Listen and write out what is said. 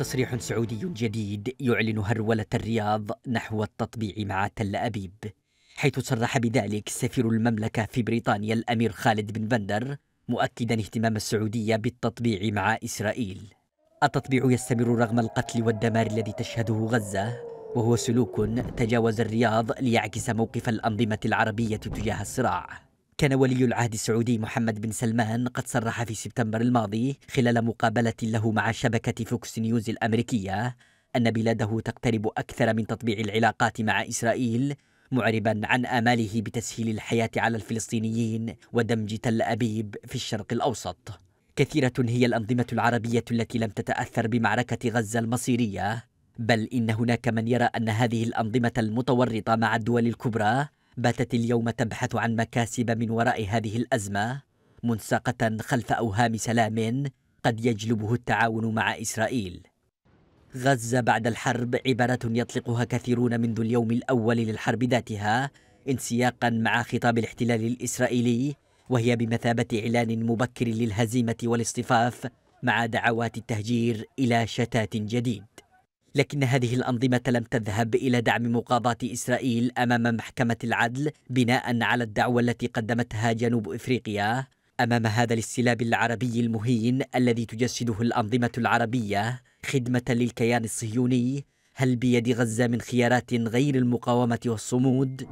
تصريح سعودي جديد يعلن هرولة الرياض نحو التطبيع مع تل أبيب حيث صرح بذلك سفير المملكة في بريطانيا الأمير خالد بن بندر مؤكدا اهتمام السعودية بالتطبيع مع إسرائيل التطبيع يستمر رغم القتل والدمار الذي تشهده غزة وهو سلوك تجاوز الرياض ليعكس موقف الأنظمة العربية تجاه الصراع كان ولي العهد السعودي محمد بن سلمان قد صرح في سبتمبر الماضي خلال مقابلة له مع شبكة فوكس نيوز الأمريكية أن بلاده تقترب أكثر من تطبيع العلاقات مع إسرائيل معربا عن آماله بتسهيل الحياة على الفلسطينيين ودمج تل أبيب في الشرق الأوسط كثيرة هي الأنظمة العربية التي لم تتأثر بمعركة غزة المصيرية بل إن هناك من يرى أن هذه الأنظمة المتورطة مع الدول الكبرى باتت اليوم تبحث عن مكاسب من وراء هذه الازمه منساقه خلف اوهام سلام قد يجلبه التعاون مع اسرائيل غزه بعد الحرب عباره يطلقها كثيرون منذ اليوم الاول للحرب ذاتها انسياقا مع خطاب الاحتلال الاسرائيلي وهي بمثابه اعلان مبكر للهزيمه والاصطفاف مع دعوات التهجير الى شتات جديد لكن هذه الأنظمة لم تذهب إلى دعم مقاضاة إسرائيل أمام محكمة العدل بناء على الدعوة التي قدمتها جنوب إفريقيا أمام هذا الاستلاب العربي المهين الذي تجسده الأنظمة العربية خدمة للكيان الصهيوني هل بيد غزة من خيارات غير المقاومة والصمود؟